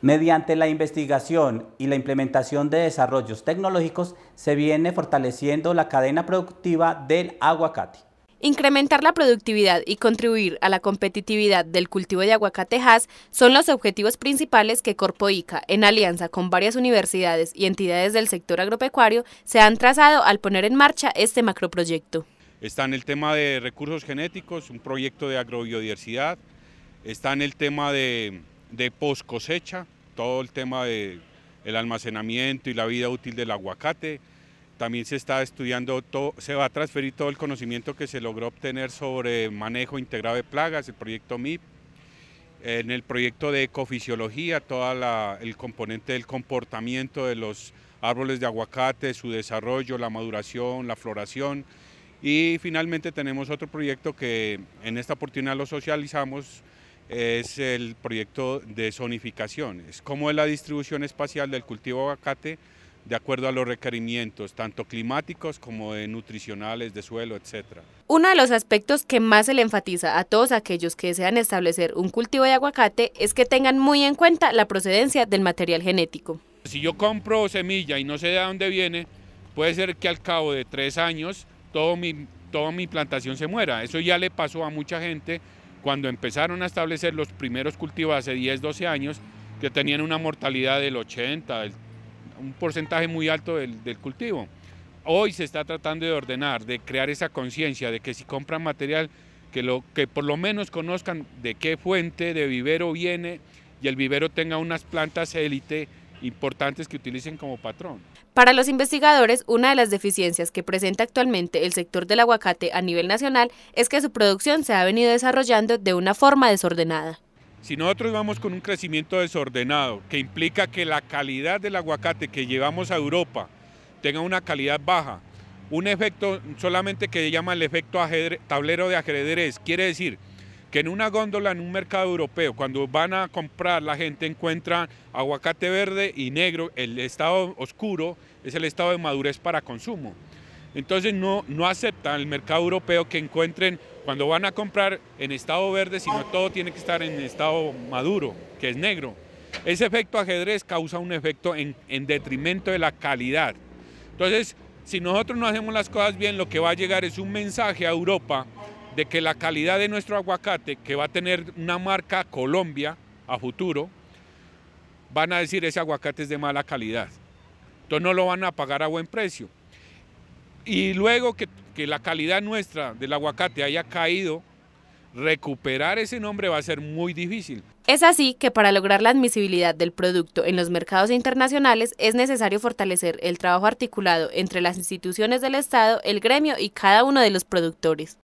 Mediante la investigación y la implementación de desarrollos tecnológicos se viene fortaleciendo la cadena productiva del aguacate. Incrementar la productividad y contribuir a la competitividad del cultivo de aguacatejas son los objetivos principales que Corpoica, en alianza con varias universidades y entidades del sector agropecuario, se han trazado al poner en marcha este macroproyecto. Está en el tema de recursos genéticos, un proyecto de agrobiodiversidad, está en el tema de de post cosecha, todo el tema de el almacenamiento y la vida útil del aguacate. También se está estudiando, todo, se va a transferir todo el conocimiento que se logró obtener sobre manejo integrado de plagas, el proyecto MIP, en el proyecto de ecofisiología, todo el componente del comportamiento de los árboles de aguacate, su desarrollo, la maduración, la floración. Y finalmente tenemos otro proyecto que en esta oportunidad lo socializamos es el proyecto de zonificación, es como es la distribución espacial del cultivo de aguacate de acuerdo a los requerimientos, tanto climáticos como de nutricionales, de suelo, etc. Uno de los aspectos que más se le enfatiza a todos aquellos que desean establecer un cultivo de aguacate es que tengan muy en cuenta la procedencia del material genético. Si yo compro semilla y no sé de dónde viene, puede ser que al cabo de tres años toda mi plantación se muera. Eso ya le pasó a mucha gente cuando empezaron a establecer los primeros cultivos hace 10, 12 años, que tenían una mortalidad del 80, un porcentaje muy alto del, cultivo. Hoy se está tratando de ordenar, de crear esa conciencia de que si compran material, que, lo, que por lo menos conozcan de qué fuente de vivero viene y el vivero tenga unas plantas élite importantes que utilicen como patrón. Para los investigadores, una de las deficiencias que presenta actualmente el sector del aguacate a nivel nacional es que su producción se ha venido desarrollando de una forma desordenada. Si nosotros vamos con un crecimiento desordenado, que implica que la calidad del aguacate que llevamos a Europa tenga una calidad baja, un efecto solamente que se llama el efecto tablero de ajedrez, quiere decir que en una góndola en un mercado europeo, cuando van a comprar, la gente encuentra aguacate verde y negro, el estado oscuro es el estado de madurez para consumo. Entonces no, no aceptan el mercado europeo que encuentren cuando van a comprar en estado verde, sino todo tiene que estar en estado maduro, que es negro. Ese efecto ajedrez causa un efecto en, en detrimento de la calidad. Entonces, si nosotros no hacemos las cosas bien, lo que va a llegar es un mensaje a Europa de que la calidad de nuestro aguacate, que va a tener una marca Colombia a futuro, van a decir ese aguacate es de mala calidad. Entonces no lo van a pagar a buen precio. Y luego que, que la calidad nuestra del aguacate haya caído, recuperar ese nombre va a ser muy difícil. Es así que para lograr la admisibilidad del producto en los mercados internacionales es necesario fortalecer el trabajo articulado entre las instituciones del Estado, el gremio y cada uno de los productores.